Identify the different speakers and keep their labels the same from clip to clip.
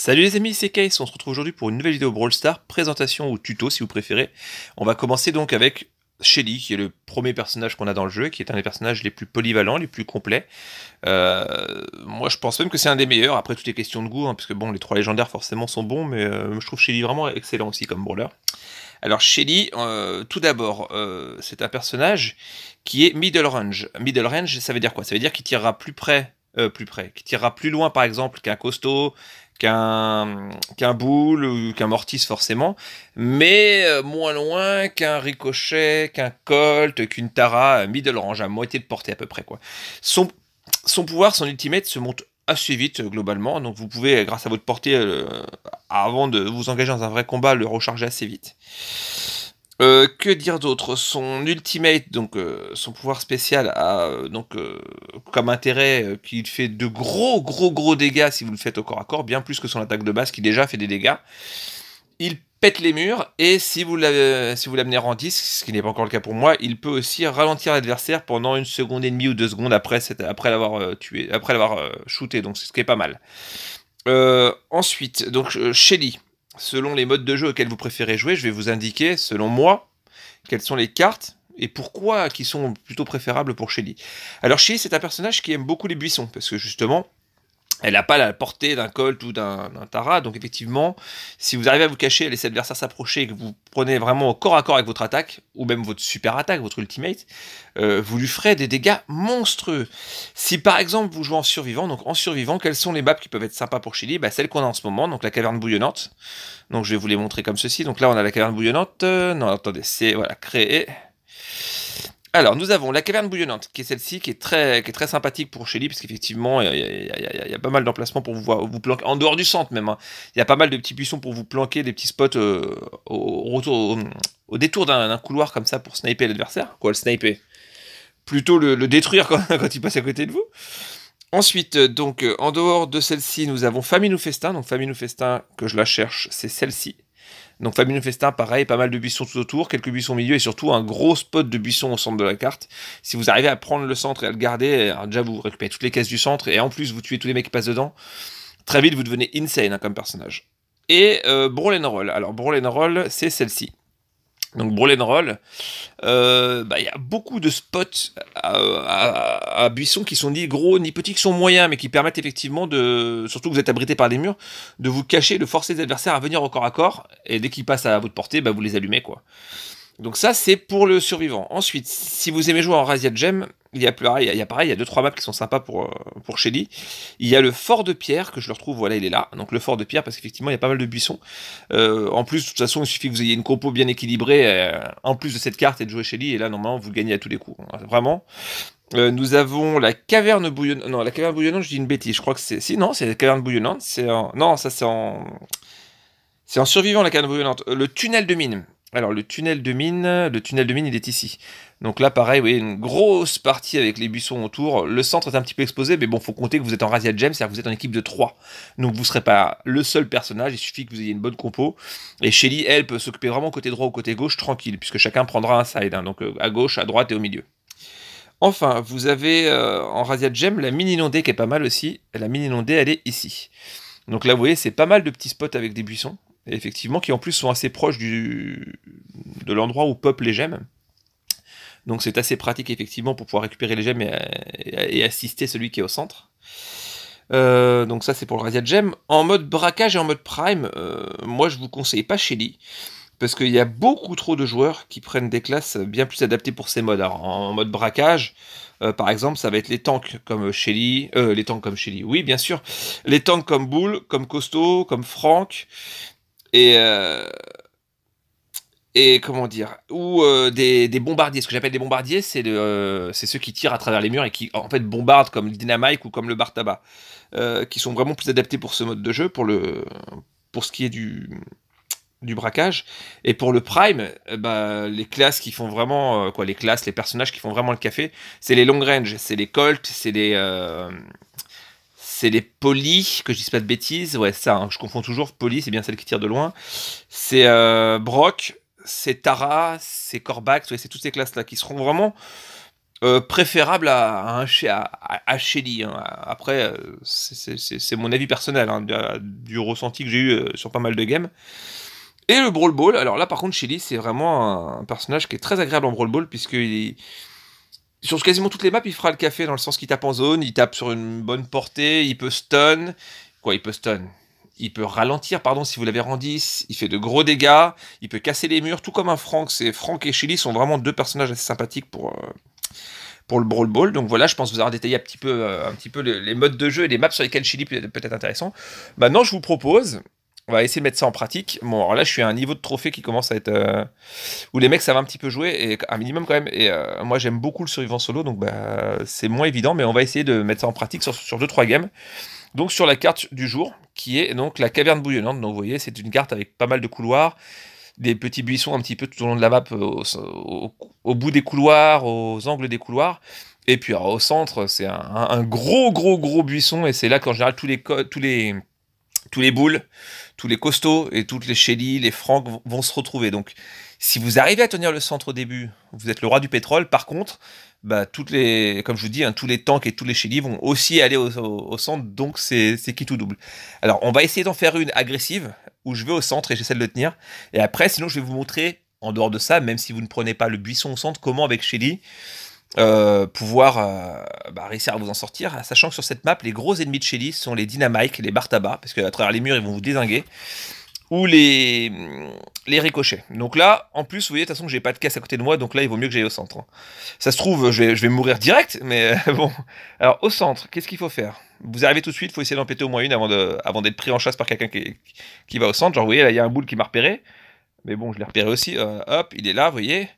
Speaker 1: Salut les amis, c'est Case, on se retrouve aujourd'hui pour une nouvelle vidéo Brawl Stars, présentation ou tuto si vous préférez. On va commencer donc avec Shelly, qui est le premier personnage qu'on a dans le jeu, qui est un des personnages les plus polyvalents, les plus complets. Euh, moi je pense même que c'est un des meilleurs, après toutes les questions de goût, hein, puisque bon, les trois légendaires forcément sont bons, mais euh, je trouve Shelly vraiment excellent aussi comme brawler. Alors Shelly, euh, tout d'abord, c'est un personnage qui est middle range. Middle range, ça veut dire quoi Ça veut dire qu'il tirera plus près euh, plus près, qui tirera plus loin par exemple qu'un costaud, qu'un qu'un boule ou qu'un mortis forcément, mais euh, moins loin qu'un ricochet, qu'un colt, qu'une tara middle range à moitié de portée à peu près quoi. Son son pouvoir, son ultimate se monte assez vite euh, globalement, donc vous pouvez grâce à votre portée avant de vous engager dans un vrai combat le recharger assez vite. Euh, que dire d'autre Son ultimate, donc euh, son pouvoir spécial, a euh, donc comme intérêt qu'il fait de gros, gros, gros dégâts si vous le faites au corps à corps, bien plus que son attaque de base qui déjà fait des dégâts. Il pète les murs et si vous l'amenez si en disque, ce qui n'est pas encore le cas pour moi, il peut aussi ralentir l'adversaire pendant une seconde et demie ou deux secondes après, après l'avoir tué, après l'avoir shooté, donc c'est ce qui est pas mal. ensuite, donc Shelly selon les modes de jeu auxquels vous préférez jouer, je vais vous indiquer, selon moi, quelles sont les cartes et pourquoi qui sont plutôt préférables pour Shelly. Alors Shelly, c'est un personnage qui aime beaucoup les buissons, parce que justement, elle n'a pas la portée d'un Colt ou d'un Tara. Donc effectivement, si vous arrivez à vous cacher, à laisser l'adversaire s'approcher et que vous prenez vraiment au corps à corps avec votre attaque, ou même votre super attaque, votre ultimate, euh, vous lui ferez des dégâts monstrueux. Si par exemple vous jouez en survivant, donc en survivant, quelles sont les maps qui peuvent être sympas pour Chili bah, Celle qu'on a en ce moment, donc la caverne bouillonnante. Donc je vais vous les montrer comme ceci. Donc là on a la caverne bouillonnante. Euh, non attendez, c'est voilà, créer. Alors, nous avons la caverne bouillonnante, qui est celle-ci, qui, est très, qui est très sympathique pour Shelly, parce qu'effectivement, il y, a pas mal d'emplacements pour vous, vous planquer, en dehors du centre même. Hein. Il y a pas mal de petits buissons pour vous planquer, des petits spots euh, au, détour d'un couloir comme ça pour sniper l'adversaire. Quoi, le sniper Plutôt le, détruire quand, quand, il passe à côté de vous. Ensuite, euh, donc, euh, en dehors de celle-ci, nous avons Famine ou Festin. Donc, Famine ou Festin, que je la cherche, c'est celle-ci. Donc famine Festin, pareil, pas mal de buissons tout autour, quelques buissons au milieu et surtout un gros spot de buissons au centre de la carte. Si vous arrivez à prendre le centre et à le garder, eh, hein, déjà vous récupérez toutes les caisses du centre et en plus vous tuez tous les mecs qui passent dedans. Très vite vous devenez insane hein, comme personnage. Et euh, Brawl Roll. Alors Brawl Roll, c'est celle-ci donc Brawl and Roll, euh, bah, il y a beaucoup de spots à, buissons qui sont ni gros ni petits, qui sont moyens, mais qui permettent effectivement de, surtout que vous êtes abrité par des murs, de vous cacher, de forcer les adversaires à venir au corps à corps, et dès qu'ils passent à votre portée, bah, vous les allumez quoi. Donc ça c'est pour le survivant. Ensuite, si vous aimez jouer en Razia Gem, il y a, pareil, ah, il y a pareil, il y a deux trois maps qui sont sympas pour, euh, pour Shelly. Il y a le fort de pierre que je le retrouve, voilà, il est là. Donc le fort de pierre, parce qu'effectivement, il y a pas mal de buissons. Euh, en plus, de toute façon, il suffit que vous ayez une compo bien équilibrée, euh, en plus de cette carte et de jouer Shelly, et là, normalement, vous gagnez à tous les coups. Hein, vraiment. nous avons la caverne bouillonnante. Non, la caverne bouillonnante, je dis une bêtise. Je crois que c'est. Si, non, c'est la caverne bouillonnante. C'est Non, ça, c'est en. C'est en survivant la caverne bouillonnante. le tunnel de mine. Alors le tunnel de mine, le tunnel de mine il est ici. Donc là pareil, vous voyez une grosse partie avec les buissons autour. Le centre est un petit peu exposé, mais bon, faut compter que vous êtes en Razia Gem, c'est-à-dire que vous êtes en équipe de 3. Donc vous ne serez pas le seul personnage, il suffit que vous ayez une bonne compo. Et Shelly, elle, peut s'occuper vraiment côté droit ou côté gauche, tranquille, puisque chacun prendra un side, hein, donc euh, à gauche, à droite et au milieu. Enfin, vous avez euh, en Razia Gem la mine inondée qui est pas mal aussi. La mine inondée, elle est ici. Donc là, vous voyez, c'est pas mal de petits spots avec des buissons effectivement, qui en plus sont assez proches du, de l'endroit où peuplent les gemmes. Donc c'est assez pratique effectivement pour pouvoir récupérer les gemmes et, assister celui qui est au centre. Euh, donc ça c'est pour le Razia Gem. En mode braquage et en mode prime, euh, moi je vous conseille pas Shelly. Parce qu'il y a beaucoup trop de joueurs qui prennent des classes bien plus adaptées pour ces modes. Alors, en mode braquage, euh, par exemple, ça va être les tanks comme Shelly, les tanks comme Shelly, oui, bien sûr, les tanks comme Bull, comme Costo, comme Franck, et euh, et comment dire ou euh, des, bombardiers. Ce que j'appelle des bombardiers, euh, c'est ceux qui tirent à travers les murs et qui en fait bombardent comme le dynamite ou comme le bar tabac, qui sont vraiment plus adaptés pour ce mode de jeu, pour le pour ce qui est du du braquage. Et pour le prime, bah, les classes qui font vraiment quoi, les classes, les personnages qui font vraiment le café, c'est les long range, c'est les colts, c'est les c'est les polis, que je dise pas de bêtises. Ouais, ça, hein, je confonds toujours. polis, c'est bien celle qui tire de loin. C'est euh, Brock, c'est Tara, c'est Corbax, c'est toutes ces classes-là qui seront vraiment euh, préférables à, à, Shelly. Après, c'est mon avis personnel, hein, du, ressenti que j'ai eu euh, sur pas mal de games. Et le Brawl Ball, alors là par contre, Shelly, c'est vraiment un personnage qui est très agréable en Brawl Ball, puisqu'il sur quasiment toutes les maps, il fera le café dans le sens qu'il tape en zone, il tape sur une bonne portée, il peut stun. Quoi, il peut stun il peut ralentir, pardon, si vous l'avez rendu, il fait de gros dégâts, il peut casser les murs, tout comme un Franck. C'est Franck et Chili sont vraiment deux personnages assez sympathiques pour, euh, pour le Brawl Ball. Donc voilà, je pense vous avoir détaillé un petit peu, euh, un petit peu les, modes de jeu et les maps sur lesquelles Chili peut être intéressant. Maintenant, je vous propose on va essayer de mettre ça en pratique. Bon, alors là, je suis à un niveau de trophée qui commence à être. Euh, où les mecs ça va un petit peu jouer, et un minimum quand même. Et euh, moi, j'aime beaucoup le survivant solo, donc bah, c'est moins évident, mais on va essayer de mettre ça en pratique sur 2-3 games. Donc, sur la carte du jour, qui est donc la caverne bouillonnante. Donc, vous voyez, c'est une carte avec pas mal de couloirs, des petits buissons un petit peu tout au long de la map, euh, au, bout des couloirs, aux angles des couloirs. Et puis, au centre, c'est un, gros, gros, gros buisson, et c'est là qu'en général, tous les. Tous les tous les boules, tous les costauds et toutes les Shelly, les Francs vont se retrouver. Donc, si vous arrivez à tenir le centre au début, vous êtes le roi du pétrole. Par contre, bah, toutes les, comme je vous dis, hein, tous les tanks et tous les Shelly vont aussi aller au, centre, donc c'est qui tout double. Alors, on va essayer d'en faire une agressive, où je vais au centre et j'essaie de le tenir. Et après, sinon, je vais vous montrer, en dehors de ça, même si vous ne prenez pas le buisson au centre, comment avec Shelly, euh, pouvoir euh, bah, réussir à vous en sortir, sachant que sur cette map, les gros ennemis de Shelly sont les dynamites, les bartabas, parce qu'à travers les murs, ils vont vous désinguer, ou les, hum, les ricochets. Donc là, en plus, vous voyez, de toute façon, j'ai pas de caisse à côté de moi, donc là, il vaut mieux que j'aille au centre. Hein. Ça se trouve, je vais, mourir direct, mais euh, bon. Alors, au centre, qu'est-ce qu'il faut faire Vous arrivez tout de suite, il faut essayer d'en péter au moins une avant d'être pris en chasse par quelqu'un qui, qui, va au centre. Genre, vous voyez, là, il y a un boule qui m'a repéré. Mais bon, je l'ai repéré aussi. hop, il est là, vous voyez.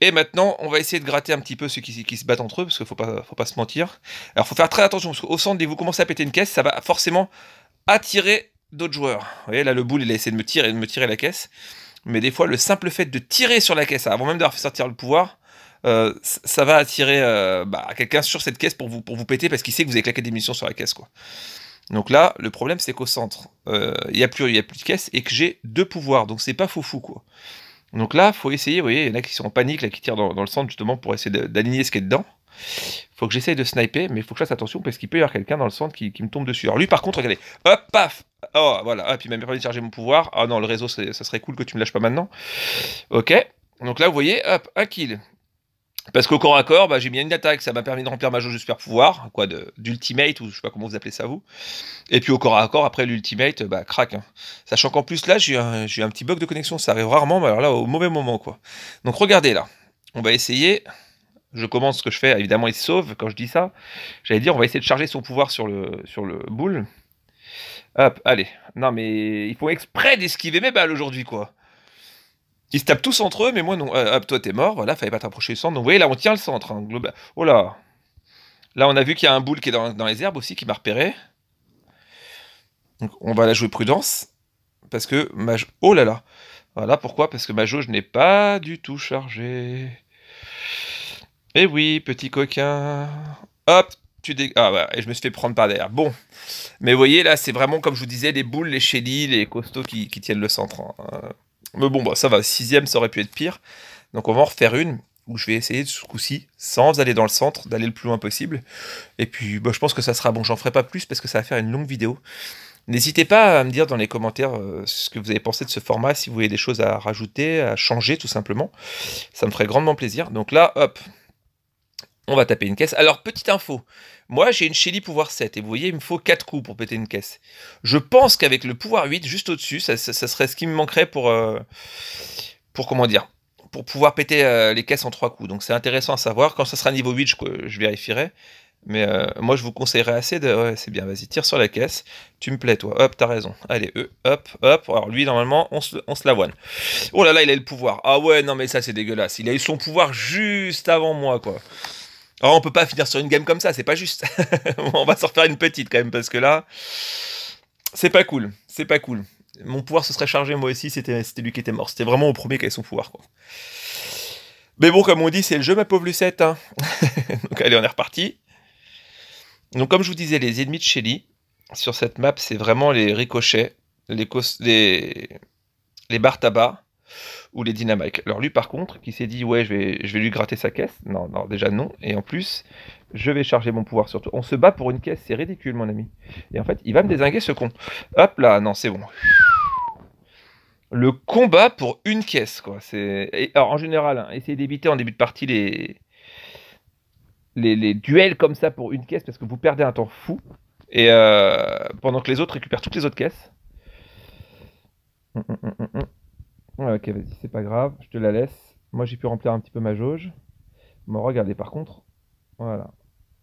Speaker 1: Et maintenant, on va essayer de gratter un petit peu ceux qui, se battent entre eux, parce qu'il ne faut pas, pas se mentir. Alors, faut faire très attention, parce qu'au centre, dès que vous commencez à péter une caisse, ça va forcément attirer d'autres joueurs. Vous voyez, là, le boule, il a essayé de me tirer, et de me tirer la caisse. Mais des fois, le simple fait de tirer sur la caisse, avant même d'avoir fait sortir le pouvoir, euh, ça va attirer euh, bah, quelqu'un sur cette caisse pour vous, pour vous péter, parce qu'il sait que vous avez claqué des munitions sur la caisse, quoi. Donc là, le problème, c'est qu'au centre, euh, il n'y a, plus, a plus de caisse et que j'ai deux pouvoirs. Donc c'est pas foufou, quoi. Donc là, faut essayer, vous voyez, il y en a qui sont en panique, là, qui tirent dans, le centre justement pour essayer d'aligner ce qui est dedans. Faut que j'essaye de sniper, mais il faut que je fasse attention parce qu'il peut y avoir quelqu'un dans le centre qui, me tombe dessus. Alors lui, par contre, regardez, hop, paf Oh, voilà, hop, ah, il m'a même pas de charger mon pouvoir. Ah non, le réseau, ça serait cool que tu me lâches pas maintenant. Ok, donc là, vous voyez, hop, un kill. Parce qu'au corps à corps, bah, j'ai bien une attaque, ça m'a permis de remplir ma jauge de super pouvoir, quoi, d'ultimate, ou je sais pas comment vous appelez ça vous. Et puis au corps à corps, après l'ultimate, bah crac. Hein. Sachant qu'en plus là, j'ai un, petit bug de connexion, ça arrive rarement, mais alors là, au mauvais moment, quoi. Donc regardez là, on va essayer. Je commence ce que je fais, évidemment, il se sauve quand je dis ça. J'allais dire, on va essayer de charger son pouvoir sur le, sur le boule. Hop, allez. Non mais il faut exprès d'esquiver mes balles aujourd'hui, quoi. Ils se tapent tous entre eux, mais moi non. Euh, toi, t'es mort, voilà, fallait pas t'approcher du centre. Donc, vous voyez, là, on tient le centre. Hein, global. Oh là Là, on a vu qu'il y a un boule qui est dans, les herbes aussi, qui m'a repéré. Donc, on va la jouer prudence. Parce que ma... Oh là là Voilà, pourquoi Parce que ma jauge n'est pas du tout chargée. Eh oui, petit coquin Hop tu dé... Ah bah, et je me suis fait prendre par derrière. Bon. Mais vous voyez, là, c'est vraiment, comme je vous disais, les boules, les chélis, les costauds qui, tiennent le centre. Hein. Mais bon, bah, ça va, sixième, ça aurait pu être pire. Donc on va en refaire une où je vais essayer de ce coup-ci, sans aller dans le centre, d'aller le plus loin possible. Et puis bah, je pense que ça sera bon, j'en ferai pas plus parce que ça va faire une longue vidéo. N'hésitez pas à me dire dans les commentaires euh, ce que vous avez pensé de ce format, si vous avez des choses à rajouter, à changer tout simplement. Ça me ferait grandement plaisir. Donc là, hop, on va taper une caisse. Alors, petite info. Moi, j'ai une Shelly pouvoir 7. Et vous voyez, il me faut 4 coups pour péter une caisse. Je pense qu'avec le pouvoir 8, juste au-dessus, ça, serait ce qui me manquerait pour... Euh, pour comment dire Pour pouvoir péter euh, les caisses en 3 coups. Donc, c'est intéressant à savoir. Quand ça sera niveau 8, je, vérifierai. Mais euh, moi, je vous conseillerais assez de... Ouais, c'est bien, vas-y, tire sur la caisse. Tu me plais, toi. Hop, t'as raison. Allez, eux, hop, hop. Alors, lui, normalement, on se, on se l'avoine. Oh là là, il a le pouvoir. Ah ouais, non, mais ça, c'est dégueulasse. Il a eu son pouvoir juste avant moi, quoi. Oh, on peut pas finir sur une game comme ça, c'est pas juste. on va s'en refaire une petite quand même, parce que là, c'est pas cool. C'est pas cool. Mon pouvoir se serait chargé moi aussi, c'était lui qui était mort. C'était vraiment au premier qui avait son pouvoir. Quoi. Mais bon, comme on dit, c'est le jeu, ma pauvre Lucette. Hein. Donc allez, on est reparti. Donc comme je vous disais, les ennemis de Shelly, sur cette map, c'est vraiment les ricochets, les, les, les barres tabac ou les dynamiques. Alors lui par contre, qui s'est dit ouais je vais, je vais lui gratter sa caisse, non, non, déjà non, et en plus je vais charger mon pouvoir sur toi. On se bat pour une caisse, c'est ridicule mon ami. Et en fait il va me désinguer ce con. Hop là, non c'est bon. Le combat pour une caisse quoi. C'est alors en général, hein, essayez d'éviter en début de partie les... les duels comme ça pour une caisse parce que vous perdez un temps fou et euh, pendant que les autres récupèrent toutes les autres caisses. Hum, hum, hum, ok, vas-y, c'est pas grave, je te la laisse. Moi, j'ai pu remplir un petit peu ma jauge. Bon, regardez, par contre, voilà,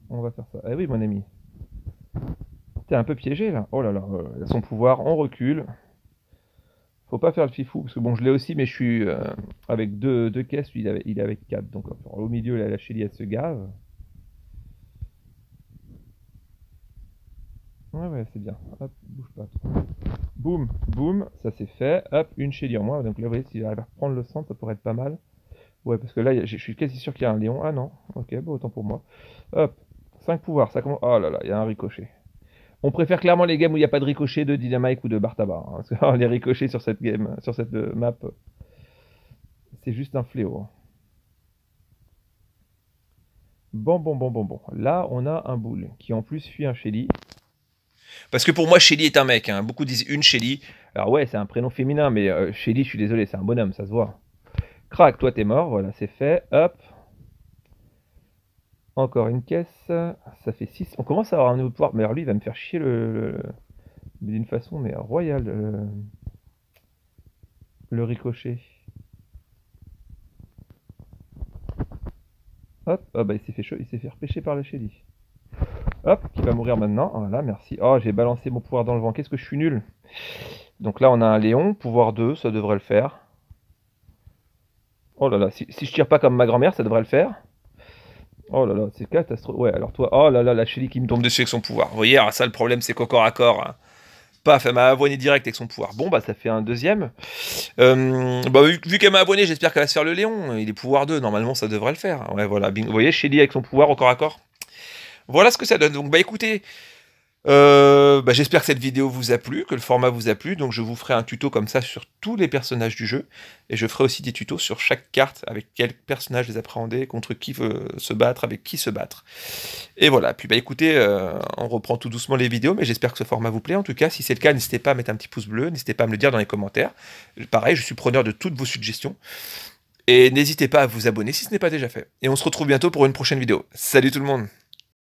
Speaker 1: on va faire ça. Eh oui, mon ami, t'es un peu piégé, là. Oh là là, euh, a son pouvoir, on recule. Faut pas faire le fifou, parce que bon, je l'ai aussi, mais je suis euh, avec deux, deux caisses, lui, il est avec quatre. Donc, au milieu, a la chili, à se gave. Ouais, ouais, c'est bien. Hop, bouge pas trop. Boum, boum, ça c'est fait. Hop, une chélie en moins. Donc là, vous voyez, si j'arrive à reprendre le centre, ça pourrait être pas mal. Ouais, parce que là, je suis quasi sûr qu'il y a un lion. Ah non, ok, bon, bah, autant pour moi. Hop, 5 pouvoirs, ça commence... Oh là là, il y a un ricochet. On préfère clairement les games où il n'y a pas de ricochet de Dynamite ou de Bartaba. Hein, parce que oh, les ricochets sur cette game, sur cette euh, map, c'est juste un fléau. Hein. Bon, bon, bon, bon, bon. Là, on a un boule qui en plus fuit un Shelly. Parce que pour moi, Shelly est un mec. Hein. Beaucoup disent une Shelly. Alors ouais, c'est un prénom féminin, mais euh, Shelly, je suis désolé, c'est un bonhomme, ça se voit. Crac, toi t'es mort, voilà, c'est fait. Hop. Encore une caisse. Ça fait 6. On commence à avoir un nouveau pouvoir. Mais alors lui, il va me faire chier le. D'une façon, mais royale. Le... Euh, le ricochet. Hop, ah bah, il s'est fait, il s'est fait repêcher par le Shelly. Hop, qui va mourir maintenant. Voilà, merci. Oh, j'ai balancé mon pouvoir dans le vent. Qu'est-ce que je suis nul. Donc là, on a un Léon, pouvoir 2, ça devrait le faire. Oh là là, si, je tire pas comme ma grand-mère, ça devrait le faire. Oh là là, c'est catastrophe. Ouais, alors toi, oh là là, la Shelly qui me tombe dessus avec son pouvoir. Vous voyez, alors ça, le problème, c'est qu'au corps à corps, hein. paf, elle m'a abonné direct avec son pouvoir. Bon, bah, ça fait un deuxième. Euh, bah, vu, qu'elle m'a abonné, j'espère qu'elle va se faire le Léon. Il est pouvoir 2, normalement, ça devrait le faire. Ouais, voilà. Vous voyez, Shelly avec son pouvoir au corps à corps. Voilà ce que ça donne. Donc, bah écoutez, euh, bah, j'espère que cette vidéo vous a plu, que le format vous a plu. Donc je vous ferai un tuto comme ça sur tous les personnages du jeu. Et je ferai aussi des tutos sur chaque carte, avec quel personnage les appréhender, contre qui veut se battre, avec qui se battre. Et voilà, puis bah écoutez, euh, on reprend tout doucement les vidéos, mais j'espère que ce format vous plaît. En tout cas, si c'est le cas, n'hésitez pas à mettre un petit pouce bleu, n'hésitez pas à me le dire dans les commentaires. Pareil, je suis preneur de toutes vos suggestions. Et n'hésitez pas à vous abonner si ce n'est pas déjà fait. Et on se retrouve bientôt pour une prochaine vidéo. Salut tout le monde